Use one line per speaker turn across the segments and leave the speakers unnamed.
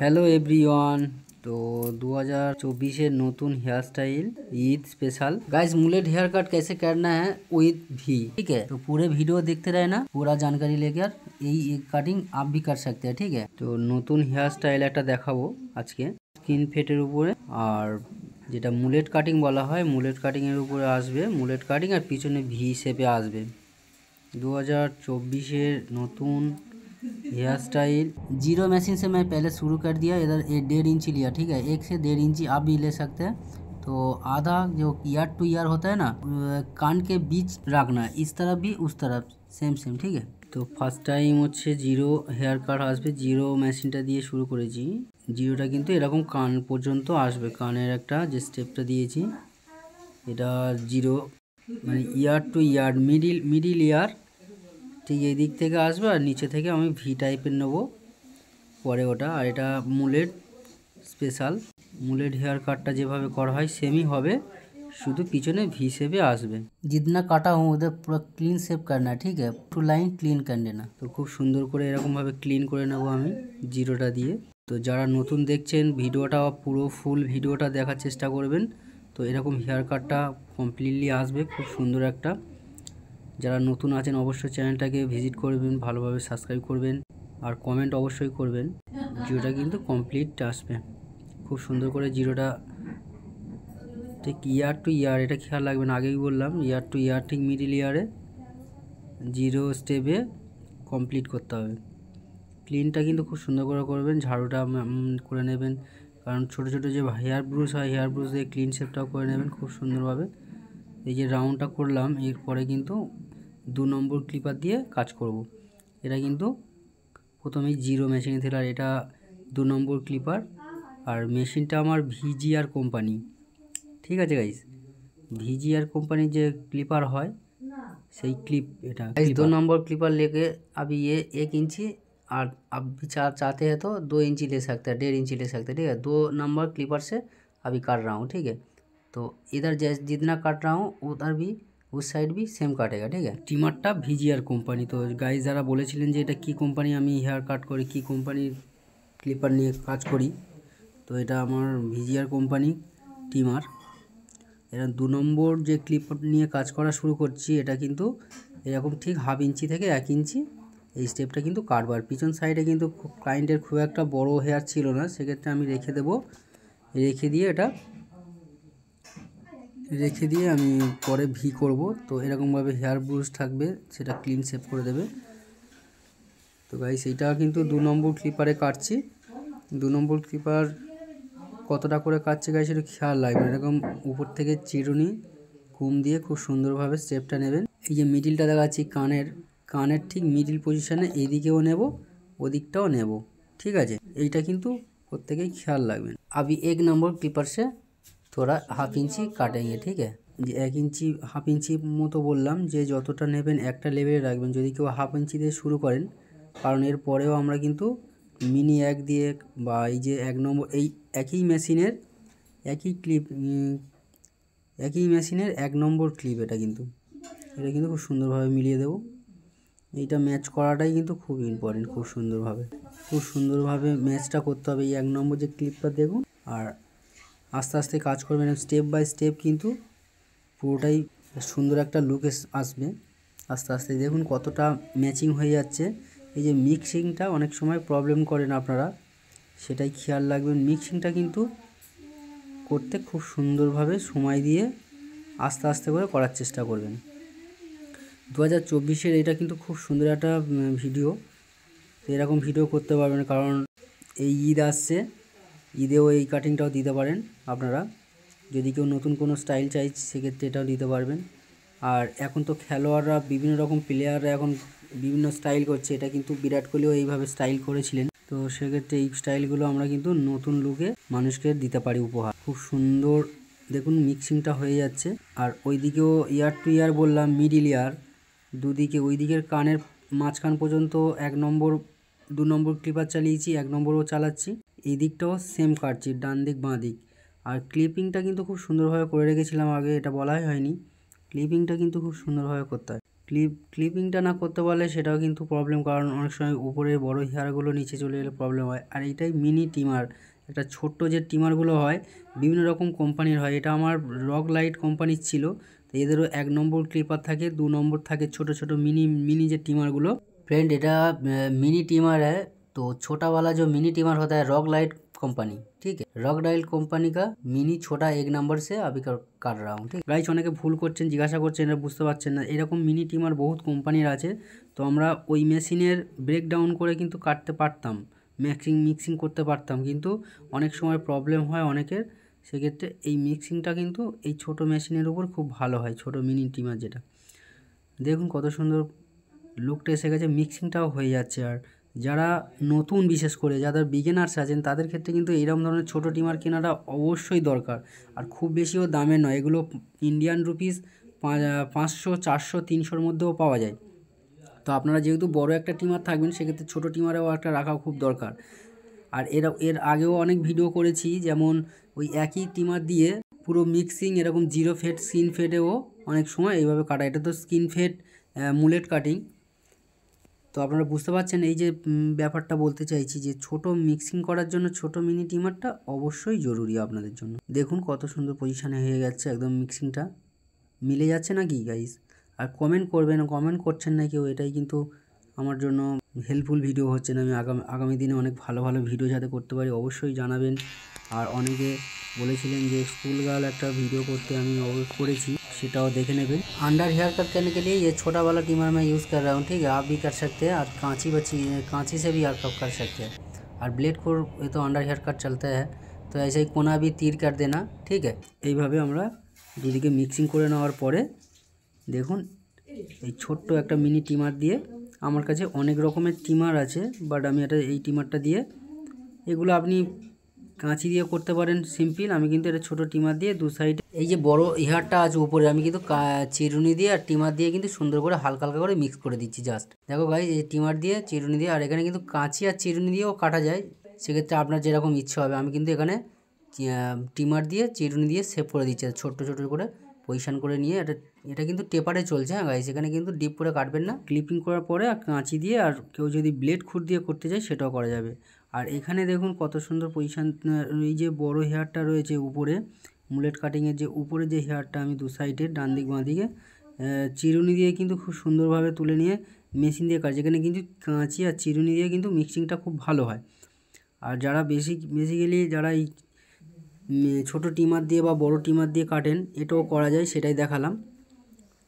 Hello everyone तो दो हज़ार चौबीस नतून hair style Eid special guys mullet hair cut कैसे करना है उद भी ठीक है तो पूरे वीडियो देखते रहना पूरा जानकारी लेकर यही कटिंग आप भी कर सकते हैं ठीक है तो नतून हेयर स्टाइल एक देखो आज के स्किन फेटर उपरे और जेटा मुलेट कटिंग बला है मुलेट कटिंग आस मुलेट कटिंग पिछने भि हिसेबे आसार चौबीस नतून हेयर स्टाइल जीरो मशीन से मैं पहले शुरू कर दिया इधर एक डेढ़ इंची लिया ठीक है एक से डेढ़ इंची आप भी ले सकते हैं तो आधा जो ईयर टू ईयर होता है ना कान के बीच रखना है इस तरफ भी उस तरफ सेम सेम ঠিক আছে তো ফার্স্ট টাইম হচ্ছে জিরো হেয়ার কাট আসবে জিরো মেশিনটা দিয়ে শুরু করেছি জিরোটা কিন্তু এরকম কান পর্যন্ত আসবে কানের একটা যে স্টেপটা দিয়েছি এটা জিরো মানে ear to ear middle middle ear ঠিক এই দিক থেকে আসবে আর নিচে থেকে আমি ভি টাইপের নেব পরে ওটা আর এটা মুলেট স্পেশাল মুলেট হেয়ার কাটটা যেভাবে করা হয় সেমই হবে শুধু পিছনে ভি শেপে আসবে जितना কাটা হুম ওদের পুরো ক্লিন শেপ না ঠিক আছে টু লাইন ক্লিন কার না তো খুব সুন্দর করে এরকমভাবে ক্লিন করে নেব আমি জিরোটা দিয়ে তো যারা নতুন দেখছেন ভিডিওটা পুরো ফুল ভিডিওটা দেখার চেষ্টা করবেন তো এরকম হেয়ার কাটটা কমপ্লিটলি আসবে খুব সুন্দর একটা যারা নতুন আছেন অবশ্যই চ্যানেলটাকে ভিজিট করবেন ভালোভাবে সাবস্ক্রাইব করবেন আর কমেন্ট অবশ্যই করবেন জিরোটা কিন্তু কমপ্লিট আসবে খুব সুন্দর করে জিরোটা ঠিক ইয়ার টু ইয়ার এটা খেয়াল লাগবে না আগেই বললাম ইয়ার টু ইয়ার ঠিক মিডিল ইয়ারে জিরো স্টেপে কমপ্লিট করতে হবে ক্লিনটা কিন্তু খুব সুন্দর করে করবেন ঝাড়ুটা করে নেবেন কারণ ছোট ছোট যে হেয়ার ব্রুশ হয় হেয়ার ব্রুশ দিয়ে ক্লিন শেপটাও করে নেবেন খুব সুন্দরভাবে এই যে রাউন্ডটা করলাম এরপরে কিন্তু দু নম্বর ক্লিপার দিয়ে কাজ করব। এটা কিন্তু প্রথমেই জিরো মেশিন থ্রেডার এটা দু নম্বর ক্লিপার আর মেশিনটা আমার ভিজিআর কোম্পানি ঠিক আছে গাইস ভিজিআর কোম্পানির যে ক্লিপার হয় সেই ক্লিপ এটা दो नंबर क्लिपर लेके अभी ये एक इंची और आप भी चार चाहते हैं तो दो इंची ले सकते हैं डेढ़ इंची ले सकते हैं ठीक है दो नंबर क्लिपर से अभी काट रहा हूँ ठीक है तो इधर जैसे जितना काट रहा हूँ उधर भी ওর সাইড বি সেম কাটেগা ঠিক আছে টিমারটা ভিজিআর কোম্পানি তো গাইজ যারা বলেছিলেন যে এটা কি কোম্পানি আমি হেয়ার কাট করি কি কোম্পানির ক্লিপার নিয়ে কাজ করি তো এটা আমার ভিজিআর কোম্পানি টিমার এরা দু নম্বর যে ক্লিপার নিয়ে কাজ করা শুরু করছি এটা কিন্তু এরকম ঠিক হাফ ইঞ্চি থেকে এক ইঞ্চি এই স্টেপটা কিন্তু কাটবার পিছন সাইডে কিন্তু ক্লায়েন্টের খুব একটা বড় হেয়ার ছিল না সেক্ষেত্রে আমি রেখে দেব রেখে দিয়ে এটা রেখে দিয়ে আমি পরে ভি করব তো এরকমভাবে হেয়ার ব্রুশ থাকবে সেটা ক্লিন সেভ করে দেবে তো ভাই এইটা কিন্তু দু নম্বর ক্লিপারে কাটছি দু নম্বর ক্লিপার কতটা করে কাটছে গাইস সেটা খেয়াল লাগবে এরকম উপর থেকে চিরুনি কুম দিয়ে খুব সুন্দরভাবে স্টেপটা নেবেন এই যে মিডিলটা দেখাচ্ছি কানের কানের ঠিক মিডিল পজিশানে এইদিকেও নেব ওদিকটাও নেব ঠিক আছে এইটা কিন্তু প্রত্যেকেই খেয়াল রাখবেন আবি এক নম্বর ক্লিপার সে তোরা হাফ ইঞ্চি কাটেঙ্গে ঠিক আছে যে এক ইঞ্চি হাফ ইঞ্চি মতো বললাম যে যতটা নেবেন একটা লেভেলে রাখবেন যদি কেউ হাফ ইঞ্চি দিয়ে শুরু করেন কারণ এর পরেও আমরা কিন্তু মিনি এক দিয়ে বা এই যে এক নম্বর এই একই মেশিনের একই ক্লিপ একই মেশিনের এক নম্বর ক্লিপ এটা কিন্তু এটা কিন্তু খুব সুন্দরভাবে মিলিয়ে দেবো এইটা ম্যাচ করাটাই কিন্তু খুব ইম্পর্টেন্ট খুব সুন্দরভাবে খুব সুন্দরভাবে ম্যাচটা করতে হবে এই এক নম্বর যে ক্লিপটা দেখুন আর আস্তে আস্তে কাজ করবেন স্টেপ বাই স্টেপ কিন্তু পুরোটাই সুন্দর একটা লুক আসবে আস্তে আস্তে দেখুন কতটা ম্যাচিং হয়ে যাচ্ছে এই যে মিক্সিংটা অনেক সময় প্রবলেম করেন আপনারা সেটাই খেয়াল রাখবেন মিক্সিংটা কিন্তু করতে খুব সুন্দরভাবে সময় দিয়ে আস্তে আস্তে করে করার চেষ্টা করবেন দু হাজার চব্বিশের এটা কিন্তু খুব সুন্দর একটা ভিডিও এরকম ভিডিও করতে পারবেন কারণ এই ঈদ আসছে ঈদেও এই কাটিংটাও দিতে পারেন আপনারা যদি কেউ নতুন কোনো স্টাইল চাই সেক্ষেত্রে এটাও দিতে পারবেন আর এখন তো খেলোয়াড়রা বিভিন্ন রকম প্লেয়াররা এখন বিভিন্ন স্টাইল করছে এটা কিন্তু বিরাট কোহলিও এইভাবে স্টাইল করেছিলেন তো সেক্ষেত্রে এই স্টাইলগুলো আমরা কিন্তু নতুন লুকে মানুষকে দিতে পারি উপহার খুব সুন্দর দেখুন মিক্সিংটা হয়ে যাচ্ছে আর ওইদিকেও ইয়ার টু ইয়ার বললাম মিডিল ইয়ার দুদিকে ওইদিকের কানের মাঝখান পর্যন্ত এক নম্বর দু নম্বর ক্লিপার চালিয়েছি এক নম্বরও চালাচ্ছি এই দিকটাও সেম কাটছি ডান দিক বাঁ দিক আর ক্লিপিংটা কিন্তু খুব সুন্দরভাবে করে রেখেছিলাম আগে এটা বলাই হয়নি ক্লিপিংটা কিন্তু খুব সুন্দরভাবে করতে হয় ক্লিপ ক্লিপিংটা না করতে পারলে সেটাও কিন্তু প্রবলেম কারণ অনেক সময় উপরের বড় হেয়ারগুলো নিচে চলে গেলে প্রবলেম হয় আর এটাই মিনি টিমার একটা ছোট্ট যে টিমারগুলো হয় বিভিন্ন রকম কোম্পানির হয় এটা আমার রক লাইট কোম্পানির ছিল তো এদেরও এক নম্বর ক্লিপার থাকে দু নম্বর থাকে ছোট ছোট মিনি মিনি যে টিমারগুলো फ्रेंड এটা मिनी ट्रिमर है तो छोटा वाला जो मिनी ट्रिमर होता है रॉक लाइट कंपनी ঠিক রক ডাইল কোম্পানি কা মিনি ছোটা এক নাম্বার সে আমি কাট রা হুম ঠিক গাইজ অনেকে ভুল করছেন জিজ্ঞাসা করছেন এটা বুঝতে পারছেন না এরকম মিনি টিমার বহুত কোম্পানির আছে তো আমরা ওই মেশিনের ব্রেকডাউন করে কিন্তু কাটতে পারতাম মিক্সিং মিক্সিং করতে পারতাম কিন্তু অনেক সময় প্রবলেম হয় অনেকের সেক্ষেত্রে এই মিক্সিংটা কিন্তু এই ছোট মেশিনের উপর খুব ভালো হয় ছোট মিনি টিমার যেটা দেখুন কত সুন্দর লুকটা এসে গেছে মিক্সিংটাও হয়ে যাচ্ছে আর যারা নতুন বিশেষ করে যাদের বিগিনার্স আছেন তাদের ক্ষেত্রে কিন্তু এইরকম ধরনের ছোটো টিমার কেনাটা অবশ্যই দরকার আর খুব বেশিও দামে নয় এগুলো ইন্ডিয়ান রুপিস পাঁচশো চারশো তিনশোর মধ্যেও পাওয়া যায় তো আপনারা যেহেতু বড় একটা টিমার থাকবেন সেক্ষেত্রে ছোটো টিমারেও একটা রাখাও খুব দরকার আর এর এর আগেও অনেক ভিডিও করেছি যেমন ওই একই টিমার দিয়ে পুরো মিক্সিং এরকম জিরো ফেট স্কিন ফেটেও অনেক সময় এইভাবে কাটা এটা তো স্কিন ফেট মুলেট কাটিং তো আপনারা বুঝতে পারছেন এই যে ব্যাপারটা বলতে চাইছি যে ছোট মিক্সিং করার জন্য ছোট মিনি টিমারটা অবশ্যই জরুরি আপনাদের জন্য দেখুন কত সুন্দর পজিশানে হয়ে যাচ্ছে একদম মিক্সিংটা মিলে যাচ্ছে না কি গাইজ আর কমেন্ট করবেন কমেন্ট করছেন না কেউ এটাই কিন্তু আমার জন্য হেল্পফুল ভিডিও হচ্ছে না আমি আগামী আগামী দিনে অনেক ভালো ভালো ভিডিও যাতে করতে পারি অবশ্যই জানাবেন আর অনেকে বলেছিলেন যে স্কুল গার্ল একটা ভিডিও করতে আমি করেছি सीटाओ देखे लेंगे अंडर हेयर कट करने के लिए ये छोटा वाला ट्रिमर मैं यूज़ कर रहा हूँ ठीक है आप भी कर सकते हैं और कांची बची कांची से भी आप कर सकते हैं और ब्लेड को ये तो अंडर हेयर कट चलता है তো এই সেই কোনা বি তীর কাট দেনা ঠিক আছে এইভাবে আমরা দুদিকে মিক্সিং করে নেওয়ার পরে দেখুন এই ছোট্ট একটা মিনি টিমার দিয়ে আমার কাছে অনেক রকমের টিমার আছে বাট আমি এটা এই টিমারটা দিয়ে এগুলো আপনি কাঁচি দিয়ে করতে পারেন সিম্পল আমি কিন্তু এটা ছোটো টিমার দিয়ে দু সাইডে এই যে বড় ইহারটা আছে উপরে আমি কিন্তু চিরুনি দিয়ে আর টিমার দিয়ে কিন্তু সুন্দর করে হালকা হালকা করে মিক্স করে দিচ্ছি জাস্ট দেখো ভাই এই টিমার দিয়ে চিরুনি দিয়ে আর এখানে কিন্তু কাঁচি আর চিরুনি দিয়েও কাটা যায় সেক্ষেত্রে আপনার যেরকম ইচ্ছে হবে আমি কিন্তু এখানে টিমার দিয়ে চিরুনি দিয়ে সেভ করে দিচ্ছি ছোট্ট ছোটো করে পজিশান করে নিয়ে এটা এটা কিন্তু টেপারে চলছে হ্যাঁ গাইস এখানে কিন্তু ডিপ করে কাটবেন না ক্লিপিং করার পরে কাঁচি দিয়ে আর কেউ যদি ব্লেড খুঁট দিয়ে করতে চায় সেটাও করা যাবে আর এখানে দেখুন কত সুন্দর পজিশান এই যে বড় হেয়ারটা রয়েছে উপরে মুলেট কাটিংয়ের যে উপরে যে হেয়ারটা আমি দু সাইডে ডান দিক বাঁ দিকে চিরুনি দিয়ে কিন্তু খুব সুন্দরভাবে তুলে নিয়ে মেশিন দিয়ে কাটছি এখানে কিন্তু কাঁচি আর চিরুনি দিয়ে কিন্তু মিক্সিংটা খুব ভালো হয় আর যারা বেশি বেসিক্যালি যারা এই ছোট টিমার দিয়ে বা বড় টিমার দিয়ে কাটেন এটাও করা যায় সেটাই দেখালাম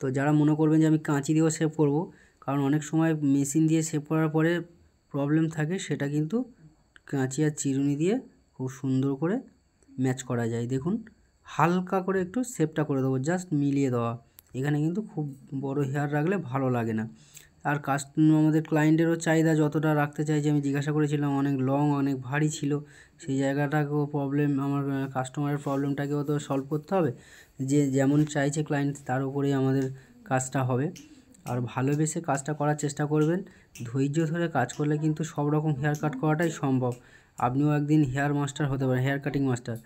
তো যারা মনে করবেন যে আমি কাঁচি দিয়েও সেভ করব কারণ অনেক সময় মেশিন দিয়ে সেভ করার পরে প্রবলেম থাকে সেটা কিন্তু কাঁচি আর চিরুনি দিয়ে খুব সুন্দর করে ম্যাচ করা যায় দেখুন হালকা করে একটু শেপটা করে দেবো জাস্ট মিলিয়ে দেওয়া এখানে কিন্তু খুব বড় হেয়ার রাখলে ভালো লাগে না আর কাস্ট আমাদের ক্লায়েন্টেরও চাহিদা যতটা রাখতে চাই যে আমি জিজ্ঞাসা করেছিলাম অনেক লং অনেক ভারী ছিল সেই জায়গাটাকেও প্রবলেম আমার কাস্টমারের প্রবলেমটাকেও তো সলভ করতে হবে যে যেমন চাইছে ক্লায়েন্ট তার উপরেই আমাদের কাজটা হবে আর ভালোবেসে কাজটা করার চেষ্টা করবেন ধৈর্য ধরে কাজ করলে কিন্তু সব রকম হেয়ার কাট করাটাই সম্ভব আপনিও একদিন হেয়ার মাস্টার হতে পারেন হেয়ার কাটিং মাস্টার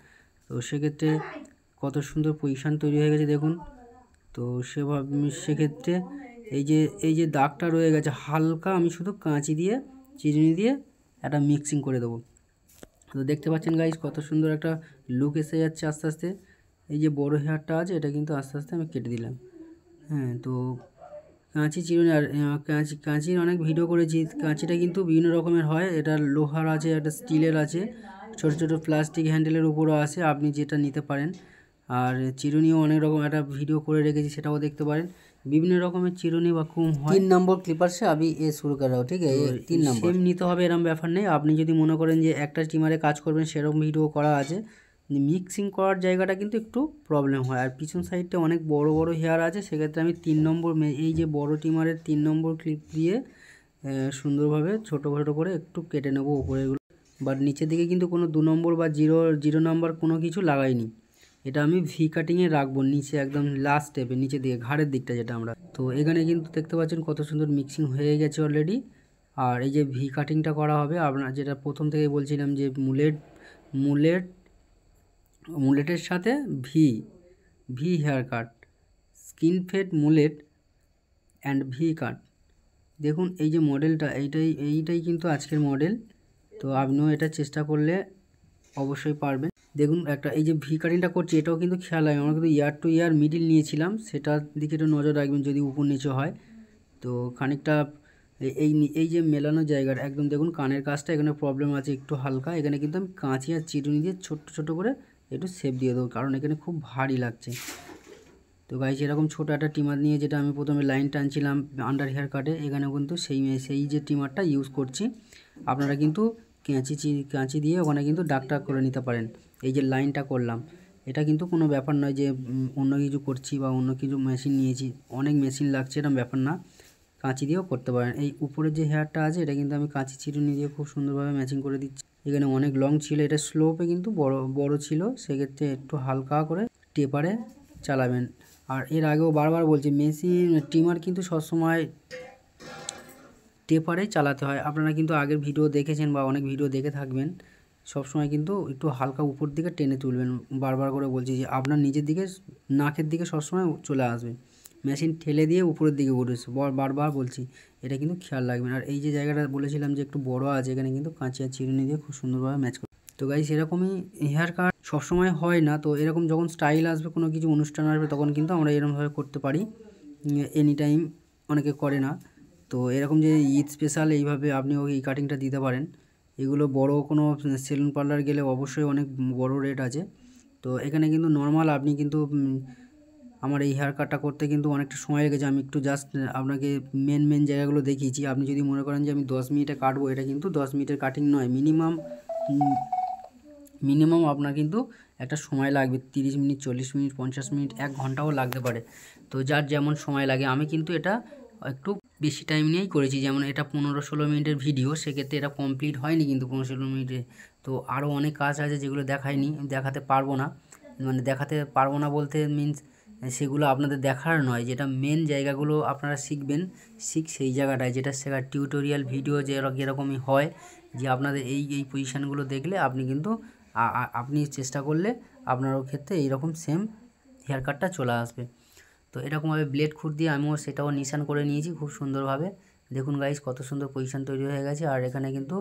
তো সেক্ষেত্রে কত সুন্দর পজিশান তৈরি হয়ে গেছে দেখুন তো সেভাবে সেক্ষেত্রে এই যে এই যে দাগটা রয়ে গেছে হালকা আমি শুধু কাঁচি দিয়ে চিরুনি দিয়ে একটা মিক্সিং করে দেবো তো দেখতে পাচ্ছেন গাইজ কত সুন্দর একটা লুক এসে যাচ্ছে আস্তে আস্তে এই যে বড় হেয়ারটা আছে এটা কিন্তু আস্তে আস্তে আমি কেটে দিলাম হ্যাঁ তো কাঁচি চিরুনি আর কাঁচি কাঁচির অনেক ভিডিও করেছি কাঁচিটা কিন্তু বিভিন্ন রকমের হয় এটা লোহার আছে একটা স্টিলের আছে ছোট ছোট প্লাস্টিক হ্যান্ডেলের উপরও আছে আপনি যেটা নিতে পারেন আর চিরুনিও অনেক রকম একটা ভিডিও করে রেখেছি সেটাও দেখতে পারেন বিভিন্ন রকমের চিরুনি বা কুম হয় তিন নম্বর ক্লিপার্সে আমি এ শুরু করাও ঠিক আছে তিন নম্বর সেম নিতে হবে এরকম ব্যাপার নেই আপনি যদি মনে করেন যে একটা স্টিমারে কাজ করবেন সেরকম ভিডিও করা আছে মিক্সিং মানে করার জায়গাটা কিন্তু একটু প্রবলেম হয় আর পিছন সাইডটা অনেক বড় বড় হেয়ার আছে সেক্ষেত্রে আমি তিন নম্বর এই যে বড় টিমারের তিন নম্বর ক্লিপ দিয়ে সুন্দরভাবে ছোটো ছোটো করে একটু কেটে নেবো ওপরেগুলো বাট নিচের দিকে কিন্তু কোনো দু নম্বর বা জিরো জিরো নম্বর কোনো কিছু লাগাইনি এটা আমি ভি কাটিংয়ে রাখবো নিচে একদম লাস্ট স্টেপে নিচে দিকে ঘাড়ের দিকটা যেটা আমরা তো এখানে কিন্তু দেখতে পাচ্ছেন কত সুন্দর মিক্সিং হয়ে গেছে অলরেডি আর এই যে ভি কাটিংটা করা হবে আপনার যেটা প্রথম থেকেই বলছিলাম যে মুলেট মুলেট মুলেটের সাথে V V hair cut skin fade mullet and V cut দেখুন এই যে মডেলটা এইটাই এইটাই কিন্তু আজকের মডেল তো আপনিও এটা চেষ্টা করলে অবশ্যই পারবেন দেখুন একটা এই যে ভি কাটিংটা করছি এটাও কিন্তু খেয়াল হয় আমরা কিন্তু ইয়ার টু ইয়ার মিডিল নিয়েছিলাম সেটার দিকে একটু নজর রাখবেন যদি উপর নিচে হয় তো খানিকটা এই এই যে মেলানো জায়গার একদম দেখুন কানের কাজটা এখানে প্রবলেম আছে একটু হালকা এখানে কিন্তু আমি কাঁচি আর চিরুনি দিয়ে ছোট্ট ছোট করে একটু সেভ দিয়ে দেবো কারণ এখানে খুব ভারী লাগছে তো গাইছি এরকম ছোটো একটা টিমার নিয়ে যেটা আমি প্রথমে লাইন টানছিলাম আন্ডার হেয়ার কাটে এখানেও কিন্তু সেই সেই যে টিমারটা ইউজ করছি আপনারা কিন্তু কাঁচি কাঁচি দিয়ে ওখানে কিন্তু ডাকটা করে নিতে পারেন এই যে লাইনটা করলাম এটা কিন্তু কোনো ব্যাপার নয় যে অন্য কিছু করছি বা অন্য কিছু মেশিন নিয়েছি অনেক মেশিন লাগছে এরকম ব্যাপার না কাঁচি দিয়েও করতে পারেন এই উপরের যে হেয়ারটা আছে এটা কিন্তু আমি কাঁচি চিরুনি দিয়ে খুব সুন্দরভাবে ম্যাচিং করে দিচ্ছি এখানে অনেক লং ছিল এটা স্লোপে কিন্তু বড় বড় ছিল সেক্ষেত্রে একটু হালকা করে টেপারে চালাবেন আর এর আগেও বারবার বলছি মেশিন টিমার কিন্তু সবসময় টেপারে চালাতে হয় আপনারা কিন্তু আগের ভিডিও দেখেছেন বা অনেক ভিডিও দেখে থাকবেন সবসময় কিন্তু একটু হালকা উপর দিকে টেনে তুলবেন বারবার করে বলছি যে আপনার নিজের দিকে নাকের দিকে সবসময় চলে আসবে মেশিন ঠেলে দিয়ে উপরের দিকে উঠেছে বারবার বলছি এটা কিন্তু খেয়াল রাখবেন আর এই যে জায়গাটা বলেছিলাম যে একটু বড় আছে এখানে কিন্তু কাঁচিয়া চিরুনি দিয়ে খুব সুন্দরভাবে ম্যাচ করে তো গাই সেরকমই হেয়ার কাট সবসময় হয় না তো এরকম যখন স্টাইল আসবে কোনো কিছু অনুষ্ঠান আসবে তখন কিন্তু আমরা এরকমভাবে করতে পারি এনি টাইম অনেকে করে না তো এরকম যে ঈদ স্পেশাল এইভাবে আপনি ওই কাটিংটা দিতে পারেন এগুলো বড় কোনো সেলুন পার্লার গেলে অবশ্যই অনেক বড় রেট আছে তো এখানে কিন্তু নর্মাল আপনি কিন্তু আমার এই হেয়ার কাটটা করতে কিন্তু অনেকটা সময় লেগেছে আমি একটু জাস্ট আপনাকে মেন মেন জায়গাগুলো দেখিয়েছি আপনি যদি মনে করেন যে আমি দশ মিনিটে কাটবো এটা কিন্তু দশ মিনিটের কাটিং নয় মিনিমাম মিনিমাম আপনার কিন্তু একটা সময় লাগবে তিরিশ মিনিট চল্লিশ মিনিট পঞ্চাশ মিনিট এক ঘন্টাও লাগতে পারে তো যার যেমন সময় লাগে আমি কিন্তু এটা একটু বেশি টাইম নিয়েই করেছি যেমন এটা পনেরো ষোলো মিনিটের ভিডিও সেক্ষেত্রে এটা কমপ্লিট হয়নি কিন্তু পনেরো ষোলো মিনিটে তো আরও অনেক কাজ আছে যেগুলো দেখায়নি দেখাতে পারবো না মানে দেখাতে পারবো না বলতে মিনস মানে সেগুলো আপনাদের দেখার নয় যেটা মেন জায়গাগুলো আপনারা শিখবেন শিখ সেই জায়গাটায় যেটা শেখার টিউটোরিয়াল ভিডিও যে যেরকমই হয় যে আপনাদের এই এই পজিশানগুলো দেখলে আপনি কিন্তু আপনি চেষ্টা করলে আপনারও ক্ষেত্রে এইরকম সেম হেয়ার কাটটা চলে আসবে তো এরকমভাবে ব্লেড খুঁট দিয়ে আমিও সেটাও নিশান করে নিয়েছি খুব সুন্দরভাবে দেখুন গাইজ কত সুন্দর পজিশান তৈরি হয়ে গেছে আর এখানে কিন্তু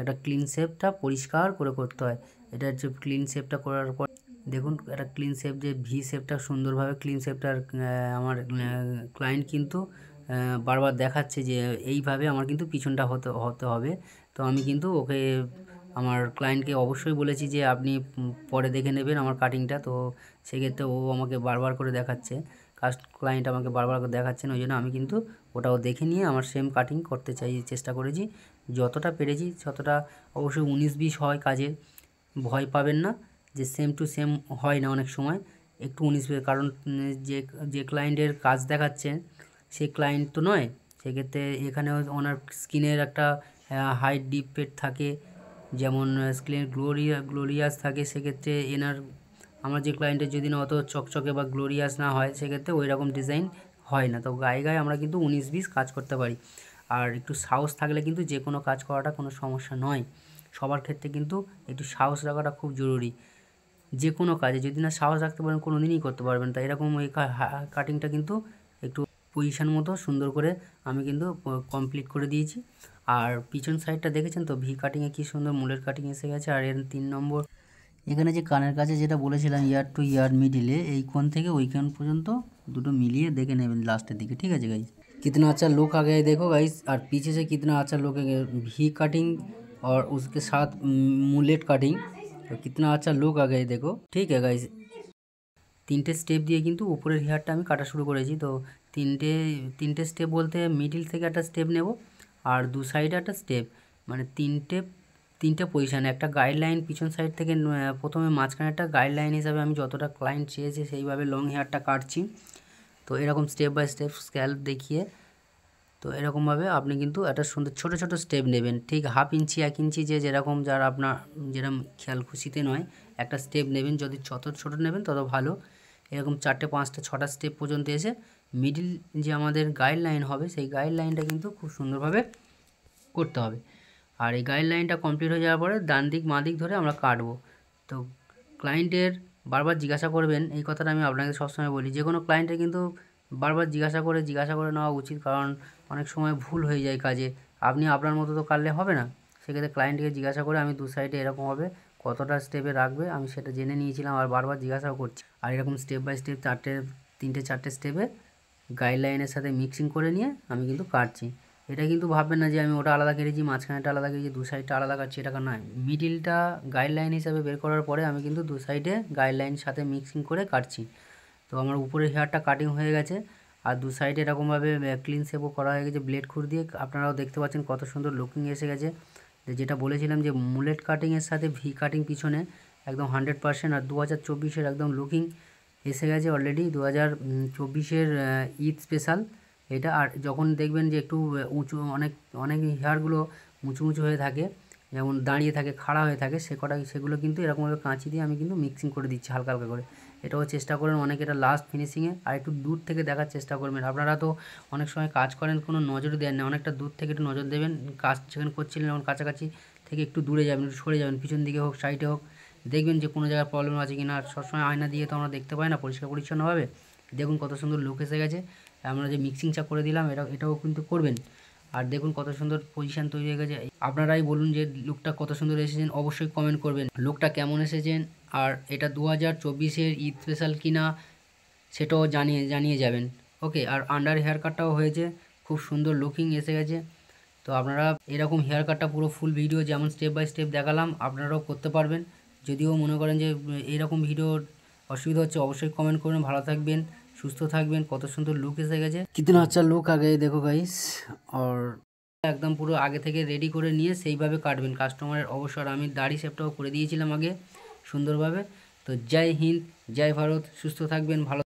একটা ক্লিন শেপটা পরিষ্কার করে করতে হয় এটা যে ক্লিন শেপটা করার পর দেখুন একটা ক্লিন শেপ যে ভি শেপটা সুন্দরভাবে ক্লিন শেপটার আমার ক্লায়েন্ট কিন্তু বারবার দেখাচ্ছে যে এইভাবে আমার কিন্তু পিছনটা হতে হতে হবে তো আমি কিন্তু ওকে আমার ক্লায়েন্টকে অবশ্যই বলেছি যে আপনি পরে দেখে নেবেন আমার কাটিংটা তো সেক্ষেত্রে ও আমাকে বারবার করে দেখাচ্ছে কাস্ট ক্লায়েন্ট আমাকে বারবার করে দেখাচ্ছেন ওই জন্য আমি কিন্তু ওটাও দেখে নিয়ে আমার সেম কাটিং করতে চাই চেষ্টা করেছি যতটা পেরেছি ততটা অবশ্যই উনিশ বিশ হয় কাজে ভয় পাবেন না যে সেম টু সেম হয় না অনেক সময় একটু উনিশ বিশ কারণ যে যে ক্লায়েন্টের কাজ দেখাচ্ছে সে ক্লায়েন্ট তো নয় সেক্ষেত্রে এখানেও ওনার স্কিনের একটা হাই ডিপ পেট থাকে যেমন স্কিনের গ্লোরিয়া গ্লোরিয়াস থাকে সেক্ষেত্রে এনার আমার যে ক্লায়েন্টের যদি না অত চকচকে বা গ্লোরিয়াস না হয় সেক্ষেত্রে ওই রকম ডিজাইন হয় না তো গায়ে গায়ে আমরা কিন্তু উনিশ বিশ কাজ করতে পারি আর একটু সাহস থাকলে কিন্তু যে কোনো কাজ করাটা কোনো সমস্যা নয় সবার ক্ষেত্রে কিন্তু একটু সাহস রাখাটা খুব জরুরি যে কোনো কাজে যদি না সাহস রাখতে পারেন কোনো দিনই করতে পারবেন তাই এরকম এই কাটিংটা কিন্তু একটু পজিশান মতো সুন্দর করে আমি কিন্তু কমপ্লিট করে দিয়েছি আর পিছন সাইডটা দেখেছেন তো ভি কাটিংয়ে কী সুন্দর মূলের কাটিং এসে গেছে আর এর তিন নম্বর এখানে যে কানের কাছে যেটা বলেছিলাম ইয়ার টু ইয়ার মিডিলে এই কোণ থেকে ওই কোন পর্যন্ত দুটো মিলিয়ে দেখে নেবেন লাস্টের দিকে ঠিক আছে গাইজ कितना আচ্ছা লোক আগে দেখো গাইজ আর गाइस और पीछे से कितना अच्छा लुक है भी कटिंग और उसके तो कितना আচ্ছা लुक आ দেখো ঠিক ठीक है তিনটে স্টেপ দিয়ে কিন্তু উপরের হেয়ারটা আমি কাটা শুরু করেছি তো তিনটে তিনটে স্টেপ বলতে মিডিল থেকে একটা স্টেপ নেব আর দু সাইডে একটা স্টেপ মানে তিনটে তিনটে পজিশানে একটা গাইডলাইন পিছন সাইড থেকে প্রথমে মাঝখানে একটা গাইডলাইন হিসাবে আমি যতটা ক্লায়েন্ট চেয়েছি সেইভাবে লং হেয়ারটা কাটছি তো এরকম স্টেপ বাই স্টেপ স্ক্যাল্প দেখিয়ে তো এরকমভাবে আপনি কিন্তু একটা সুন্দর ছোট ছোট স্টেপ নেবেন ঠিক হাফ ইঞ্চি এক ইঞ্চি যে যেরকম যার আপনার যেরকম খেয়াল খুশিতে নয় একটা স্টেপ নেবেন যদি যত ছোট নেবেন তত ভালো এরকম চারটে পাঁচটা ছটা স্টেপ পর্যন্ত এসে মিডিল যে আমাদের গাইডলাইন হবে সেই গাইডলাইনটা কিন্তু খুব সুন্দরভাবে করতে হবে আর এই গাইডলাইনটা কমপ্লিট হয়ে যাওয়ার পরে ডান দিক মা দিক ধরে আমরা কাটবো তো ক্লায়েন্টের বারবার জিজ্ঞাসা করবেন এই কথাটা আমি আপনাকে সবসময় বলি যে কোনো ক্লায়েন্টের কিন্তু বারবার জিজ্ঞাসা করে জিজ্ঞাসা করে নেওয়া উচিত কারণ অনেক সময় ভুল হয়ে যায় কাজে আপনি আপনার মতো তো কাটলে হবে না সেক্ষেত্রে ক্লায়েন্টকে জিজ্ঞাসা করে আমি দু সাইডে এরকম হবে কতটা স্টেপে রাখবে আমি সেটা জেনে নিয়েছিলাম আর বারবার জিজ্ঞাসাও করছি আর এরকম স্টেপ বাই স্টেপ চারটে তিনটে চারটে স্টেপে গাইডলাইনের সাথে মিক্সিং করে নিয়ে আমি কিন্তু কাটছি এটা কিন্তু ভাববেন না যে আমি ওটা আলাদা কেটেছি মাঝখানেটা আলাদা কেটেছি দু সাইডটা আলাদা কাটছি এটা নয় মিডিলটা গাইডলাইন হিসাবে বের করার পরে আমি কিন্তু দু সাইডে গাইডলাইন সাথে মিক্সিং করে কাটছি তো আমার উপরের হেয়ারটা কাটিং হয়ে গেছে আর দু সাইডে এরকমভাবে ক্লিন শেপও করা হয়ে গেছে ব্লেড খুর দিয়ে আপনারাও দেখতে পাচ্ছেন কত সুন্দর লুকিং এসে গেছে যেটা বলেছিলাম যে মুলেট কাটিংয়ের সাথে ভি কাটিং পিছনে একদম হান্ড্রেড পার্সেন্ট আর দু হাজার চব্বিশের একদম লুকিং এসে গেছে অলরেডি দু হাজার চব্বিশের ঈদ স্পেশাল এটা আর যখন দেখবেন যে একটু উঁচু অনেক অনেক হেয়ারগুলো উঁচু উঁচু হয়ে থাকে যেমন দাঁড়িয়ে থাকে খাড়া হয়ে থাকে সে কটা সেগুলো কিন্তু এরকমভাবে কাঁচি দিয়ে আমি কিন্তু মিক্সিং করে দিচ্ছি হালকা হালকা করে এটাও চেষ্টা করেন অনেকে এটা লাস্ট ফিনিশিংয়ে আর একটু দূর থেকে দেখার চেষ্টা করবেন আপনারা তো অনেক সময় কাজ করেন কোনো নজর দেন না অনেকটা দূর থেকে একটু নজর দেবেন কাজ যেখানে করছিলেন যেমন কাছাকাছি থেকে একটু দূরে যাবেন একটু সরে যাবেন পিছন দিকে হোক সাইডে হোক দেখবেন যে কোনো জায়গায় প্রবলেম আছে কি না সবসময় আয়না দিয়ে তো আমরা দেখতে পাই না পরিষ্কার পরিচ্ছন্নভাবে দেখুন কত সুন্দর লোক এসে গেছে আমরা যে মিক্সিংটা করে দিলাম এটা এটাও কিন্তু করবেন আর দেখুন কত সুন্দর পজিশন তৈরি হয়ে গেছে আপনারাই বলুন যে লুকটা কত সুন্দর এসেছেন অবশ্যই কমেন্ট করবেন লুকটা কেমন এসেছেন আর এটা দু হাজার চব্বিশের ঈদ স্পেশাল কিনা সেটাও জানিয়ে জানিয়ে যাবেন ওকে আর আন্ডার হেয়ার কাটটাও হয়েছে খুব সুন্দর লুকিং এসে গেছে তো আপনারা এরকম হেয়ার কাটটা পুরো ফুল ভিডিও যেমন স্টেপ বাই স্টেপ দেখালাম আপনারাও করতে পারবেন যদিও মনে করেন যে এরকম ভিডিও অসুবিধা হচ্ছে অবশ্যই কমেন্ট করবেন ভালো থাকবেন সুস্থ থাকবেন কত সুন্দর লুক এসে গেছে কিতনা আচ্ছা লুক আগে দেখো গাইস আর একদম পুরো আগে থেকে রেডি করে নিয়ে সেইভাবে কাটবেন কাস্টমারের অবসর আমি দাড়ি শেপটাও করে দিয়েছিলাম আগে সুন্দরভাবে তো জয় হিন্দ জয় ভারত সুস্থ থাকবেন ভালো